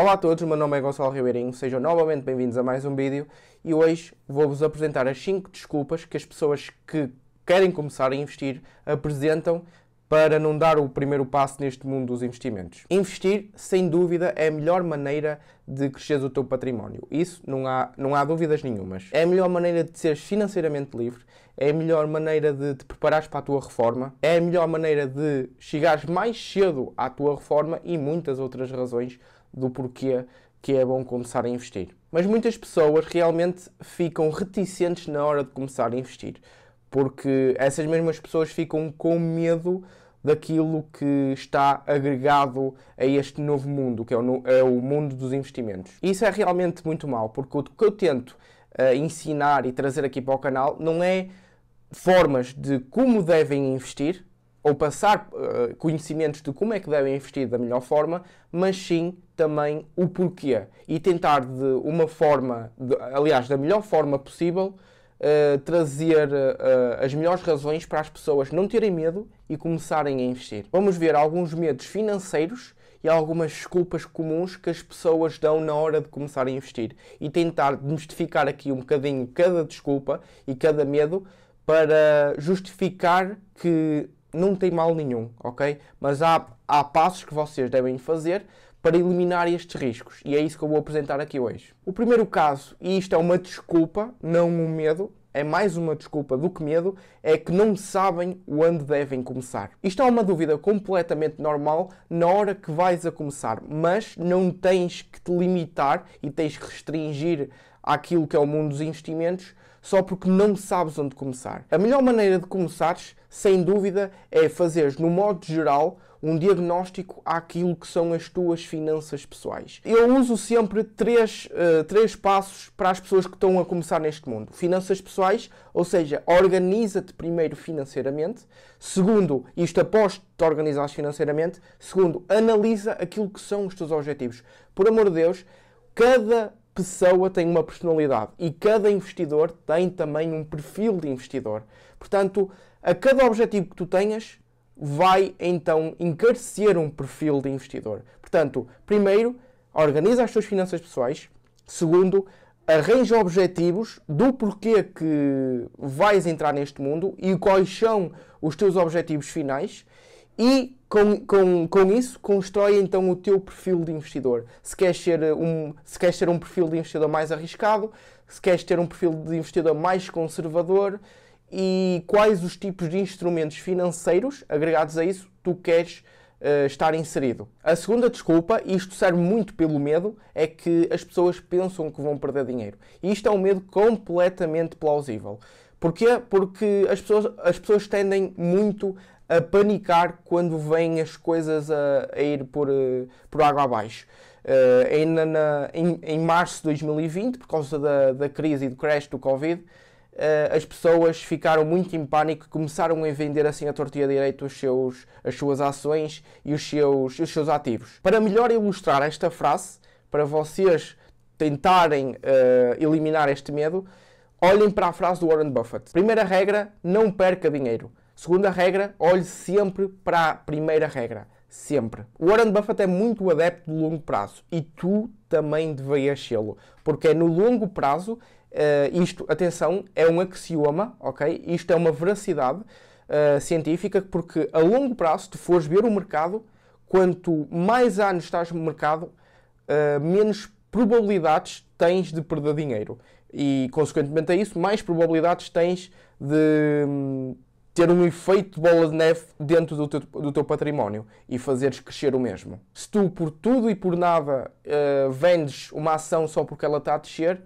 Olá a todos, meu nome é Gonçalo Ribeirinho, sejam novamente bem-vindos a mais um vídeo e hoje vou-vos apresentar as 5 desculpas que as pessoas que querem começar a investir apresentam para não dar o primeiro passo neste mundo dos investimentos. Investir, sem dúvida, é a melhor maneira de crescer o teu património. Isso não há, não há dúvidas nenhumas. É a melhor maneira de seres financeiramente livre, é a melhor maneira de te preparares para a tua reforma, é a melhor maneira de chegares mais cedo à tua reforma e muitas outras razões do porquê que é bom começar a investir. Mas muitas pessoas realmente ficam reticentes na hora de começar a investir, porque essas mesmas pessoas ficam com medo daquilo que está agregado a este novo mundo, que é o, é o mundo dos investimentos. Isso é realmente muito mal, porque o que eu tento uh, ensinar e trazer aqui para o canal não é formas de como devem investir, ou passar uh, conhecimentos de como é que devem investir da melhor forma, mas sim também o porquê e tentar de uma forma, de, aliás, da melhor forma possível, uh, trazer uh, as melhores razões para as pessoas não terem medo e começarem a investir. Vamos ver alguns medos financeiros e algumas desculpas comuns que as pessoas dão na hora de começar a investir e tentar desmistificar aqui um bocadinho cada desculpa e cada medo para justificar que não tem mal nenhum, ok? Mas há, há passos que vocês devem fazer para eliminar estes riscos e é isso que eu vou apresentar aqui hoje. O primeiro caso, e isto é uma desculpa, não um medo, é mais uma desculpa do que medo, é que não sabem onde devem começar. Isto é uma dúvida completamente normal na hora que vais a começar, mas não tens que te limitar e tens que restringir aquilo que é o mundo dos investimentos só porque não sabes onde começar. A melhor maneira de começares, sem dúvida, é fazeres, no modo geral, um diagnóstico àquilo que são as tuas finanças pessoais. Eu uso sempre três, uh, três passos para as pessoas que estão a começar neste mundo: finanças pessoais, ou seja, organiza-te primeiro financeiramente. Segundo, isto após te organizares financeiramente. Segundo, analisa aquilo que são os teus objetivos. Por amor de Deus, cada pessoa tem uma personalidade e cada investidor tem também um perfil de investidor. Portanto, a cada objetivo que tu tenhas, vai então encarecer um perfil de investidor. Portanto, primeiro, organiza as tuas finanças pessoais. Segundo, arranja objetivos do porquê que vais entrar neste mundo e quais são os teus objetivos finais. E com, com, com isso constrói então o teu perfil de investidor. Se queres, ser eh, um, se queres ter um perfil de investidor mais arriscado, se queres ter um perfil de investidor mais conservador, e quais os tipos de instrumentos financeiros agregados a isso tu queres uh, estar inserido. A segunda desculpa, e isto serve muito pelo medo, é que as pessoas pensam que vão perder dinheiro. E isto é um medo completamente plausível. Porquê? Porque as pessoas, as pessoas tendem muito a panicar quando vêm as coisas a, a ir por, eh, por água abaixo. Uh, ainda na, em, em março de 2020, por causa da, da crise e do crash do Covid, eh, as pessoas ficaram muito em pânico, começaram a vender assim a tortilha direito os seus, as suas ações e os seus, os seus ativos. Para melhor ilustrar esta frase, para vocês tentarem uh, eliminar este medo, olhem para a frase do Warren Buffett. Primeira regra, não perca dinheiro. Segunda regra, olhe sempre para a primeira regra. Sempre. O Warren Buffett é muito adepto do longo prazo e tu também deverias sê-lo, porque é no longo prazo Uh, isto, atenção, é um axioma, ok? Isto é uma veracidade uh, científica, porque a longo prazo, tu fores ver o mercado, quanto mais anos estás no mercado, uh, menos probabilidades tens de perder dinheiro. E, consequentemente a é isso, mais probabilidades tens de hum, ter um efeito de bola de neve dentro do teu, do teu património e fazeres crescer o mesmo. Se tu, por tudo e por nada, vendes uma ação só porque ela está a descer,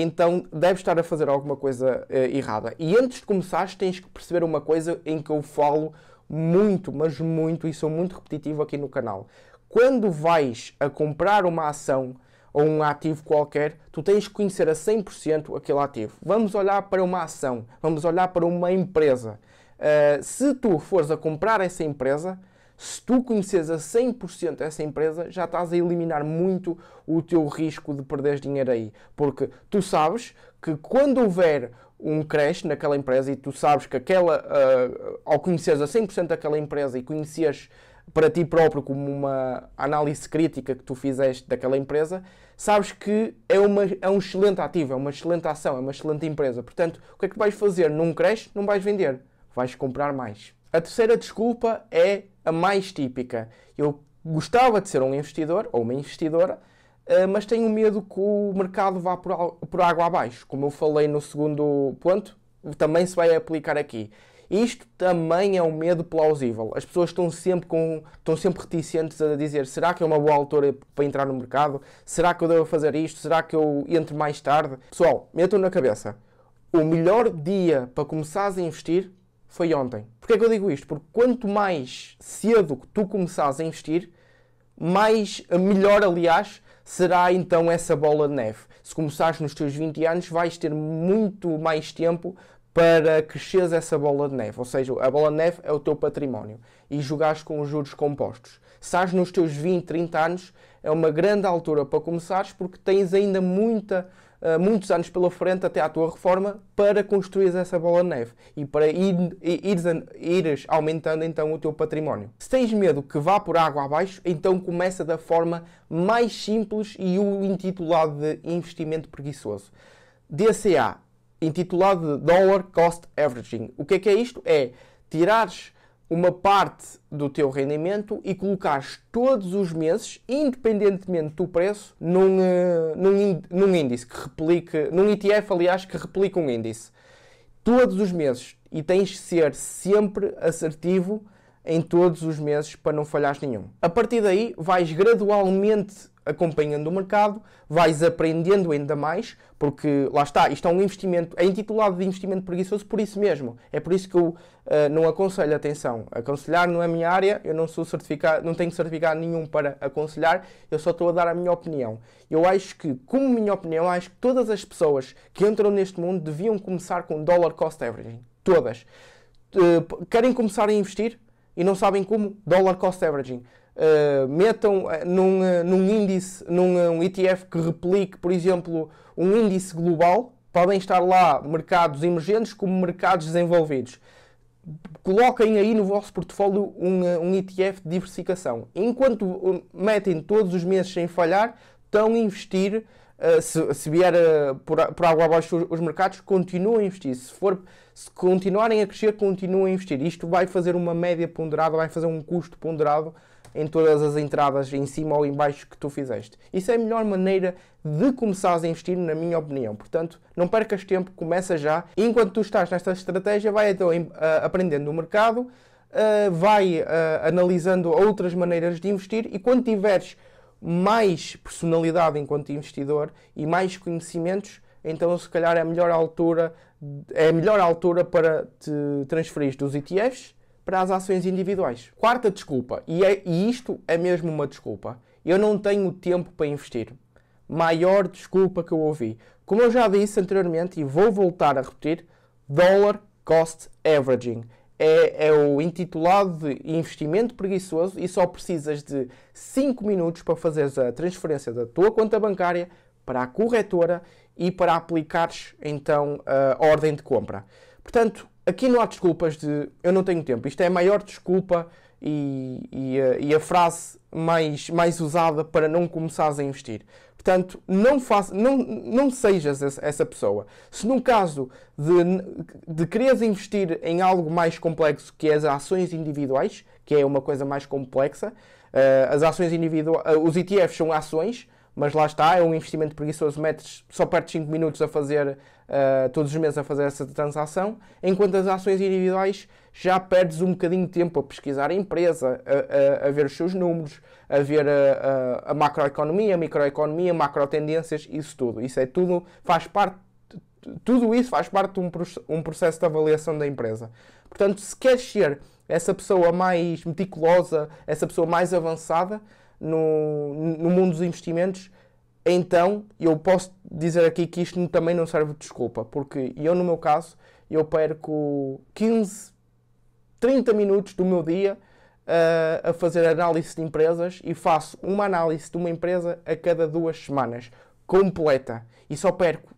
então deves estar a fazer alguma coisa uh, errada. E antes de começares, tens que perceber uma coisa em que eu falo muito, mas muito, e sou muito repetitivo aqui no canal. Quando vais a comprar uma ação ou um ativo qualquer, tu tens que conhecer a 100% aquele ativo. Vamos olhar para uma ação, vamos olhar para uma empresa. Uh, se tu fores a comprar essa empresa, se tu conheces a 100% essa empresa, já estás a eliminar muito o teu risco de perder dinheiro aí. Porque tu sabes que quando houver um crash naquela empresa e tu sabes que aquela, uh, ao conheceres a 100% aquela empresa e conheceres para ti próprio como uma análise crítica que tu fizeste daquela empresa, sabes que é, uma, é um excelente ativo, é uma excelente ação, é uma excelente empresa. Portanto, o que é que vais fazer num crash? Não vais vender, vais comprar mais. A terceira desculpa é a mais típica. Eu gostava de ser um investidor ou uma investidora, eh, mas tenho medo que o mercado vá por água abaixo. Como eu falei no segundo ponto, também se vai aplicar aqui. Isto também é um medo plausível. As pessoas estão sempre, com, estão sempre reticentes a dizer: será que é uma boa altura para entrar no mercado? Será que eu devo fazer isto? Será que eu entro mais tarde? Pessoal, metam na cabeça: o melhor dia para começares a investir foi ontem. Porquê é que eu digo isto? Porque quanto mais cedo que tu começares a investir, mais melhor, aliás, será então essa bola de neve. Se começares nos teus 20 anos, vais ter muito mais tempo para crescer essa bola de neve. Ou seja, a bola de neve é o teu património e jogares com os juros compostos. Se estás nos teus 20, 30 anos, é uma grande altura para começares porque tens ainda muita eh, muitos anos pela frente até à tua reforma para construir essa bola de neve e para ir, ires, aumentando então o teu património. Se tens medo que vá por água abaixo, então começa da forma mais simples e o intitulado de investimento preguiçoso. DCA, intitulado de Dollar Cost Averaging. O que é que é isto? É tirares uma parte do teu rendimento e colocares todos os meses, independentemente do preço, num, eh, num, num índice que replique, num ETF, aliás, que replique um índice. Todos os meses. E tens de ser sempre assertivo em todos os meses para não falhares nenhum. A partir daí, vais gradualmente acompanhando o mercado, vais aprendendo ainda mais, porque lá está, isto é um investimento, é intitulado de investimento preguiçoso por isso mesmo. É por isso que eu uh, não aconselho, atenção, aconselhar não é minha área, eu não sou certificado, não tenho certificado nenhum para aconselhar, eu só estou a dar a minha opinião. Eu acho que, como minha opinião, acho que todas as pessoas que entram neste mundo deviam começar com dollar cost averaging, todas. Uh, querem começar a investir? e não sabem como, dollar cost averaging. Uh, metam eh, num, eh, num índice, num um ETF que replique, por exemplo, um índice global, podem estar lá mercados emergentes como mercados desenvolvidos. Coloquem aí no vosso portfólio um, um ETF de diversificação. Enquanto metem todos os meses sem falhar, estão a investir. Uh, se, se, vier uh, por, por água abaixo os, os mercados, continuam a investir. Se, for, se continuarem a crescer, continuam a investir. Isto vai fazer uma média ponderada, vai fazer um custo ponderado em todas as entradas, em cima ou em baixo que tu fizeste. Isso é a melhor maneira de começares a investir, na minha opinião. Portanto, não percas tempo, começa já. E enquanto tu estás nesta estratégia, vai então ah, aprendendo o mercado, ah, vai ah, analisando outras maneiras de investir e quando tiveres mais personalidade enquanto investidor e mais conhecimentos, então se calhar é a melhor altura, é a melhor altura para te transferir dos ETFs para as ações individuais. Quarta desculpa, e, é, e isto é mesmo uma desculpa, eu não tenho tempo para investir. Maior desculpa que eu ouvi. Como eu já disse anteriormente e vou voltar a repetir, Dollar Cost Averaging. É, é, o intitulado de investimento preguiçoso e só precisas de 5 minutos para fazeres a transferência da tua conta bancária para a corretora e para aplicares então a ordem de compra. Portanto, aqui não há desculpas de eu não tenho tempo. Isto é a maior desculpa e, e, a, e a, frase mais, mais usada para não começares a investir. Portanto, não, faça, não, não sejas essa pessoa. Se num caso de, de quereres investir em algo mais complexo que é as ações individuais, que é uma coisa mais complexa, eh, as ações individuais, eh, os ETFs são ações, mas lá está, é um investimento preguiçoso, metes, só perde 5 minutos a fazer, uh, todos os meses a fazer essa transação, enquanto as ações individuais já perdes um bocadinho de tempo a pesquisar a empresa, a, a, a ver os seus números, a ver eh, a, a, macroeconomia, a microeconomia, macro tendências, isso tudo. Isso é tudo, faz parte, tudo isso faz parte de um, um processo de avaliação da empresa. Portanto, se queres ser essa pessoa mais meticulosa, essa pessoa mais avançada, no, no mundo dos investimentos, então eu posso dizer aqui que isto também não serve de desculpa, porque eu, no meu caso, eu perco 15, 30 minutos do meu dia uh, a fazer análise de empresas e faço uma análise de uma empresa a cada duas semanas, completa, e só perco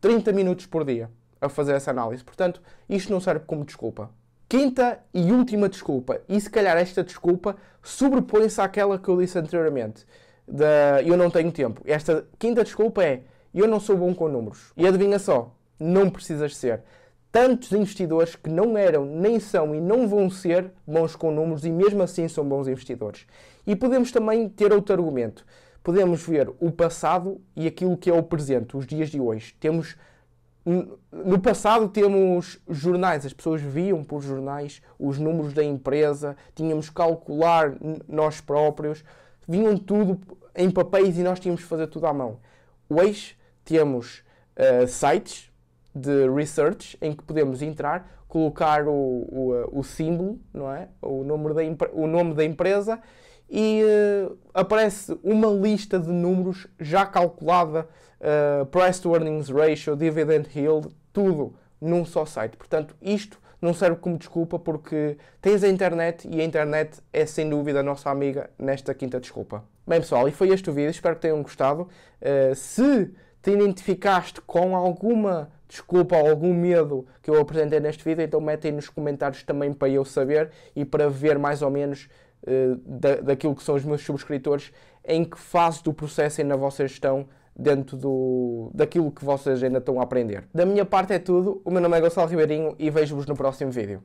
30 minutos por dia a fazer essa análise. Portanto, isto não serve como desculpa. Quinta e última desculpa, e se calhar esta desculpa sobrepõe-se àquela que eu disse anteriormente, da eu não tenho tempo. Esta quinta desculpa é eu não sou bom com números. E adivinha só, não precisas ser. Tantos investidores que não eram, nem são e não vão ser bons com números e mesmo assim são bons investidores. E podemos também ter outro argumento. Podemos ver o passado e aquilo que é o presente, os dias de hoje. Temos no passado temos jornais, as pessoas viam por jornais os números da empresa, tínhamos que calcular nós próprios, vinham tudo em papéis e nós tínhamos que fazer tudo à mão. Hoje temos uh, sites de research em que podemos entrar colocar o, o, eh, o símbolo, não é? O, nome da o nome da empresa e uh, aparece uma lista de números já calculada, uh, price to earnings ratio, dividend yield, tudo num só site. Portanto, isto não serve como desculpa porque tens a internet e a internet é sem dúvida a nossa amiga nesta quinta desculpa. Bem pessoal, e foi este o vídeo, espero que tenham gostado. Uh, se te identificaste com alguma desculpa algum medo que eu apresentei neste vídeo, então metem nos comentários também para eu saber e para ver mais ou menos uh, da, daquilo que são os meus subscritores, em que fase do processo ainda vocês estão dentro do, daquilo que vocês ainda estão a aprender. Da minha parte é tudo, o meu nome é Gonçalo Ribeirinho e vejo-vos no próximo vídeo.